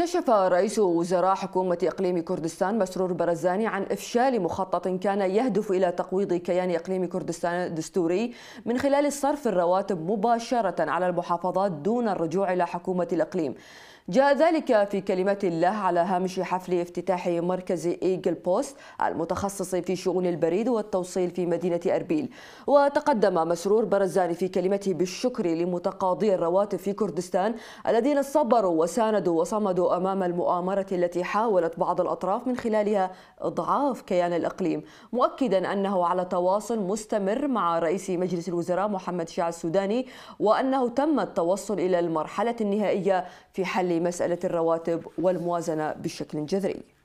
كشف رئيس وزراء حكومة إقليم كردستان مسرور برزاني عن إفشال مخطط كان يهدف إلى تقويض كيان إقليم كردستان الدستوري من خلال صرف الرواتب مباشرة على المحافظات دون الرجوع إلى حكومة الإقليم جاء ذلك في كلمة الله على هامش حفل افتتاح مركز ايجل بوست المتخصص في شؤون البريد والتوصيل في مدينة أربيل وتقدم مسرور برزاني في كلمته بالشكر لمتقاضي الرواتب في كردستان الذين صبروا وساندوا وصمدوا أمام المؤامرة التي حاولت بعض الأطراف من خلالها إضعاف كيان الإقليم مؤكدا أنه على تواصل مستمر مع رئيس مجلس الوزراء محمد شيع السوداني وأنه تم التوصل إلى المرحلة النهائية في حل مسألة الرواتب والموازنة بشكل جذري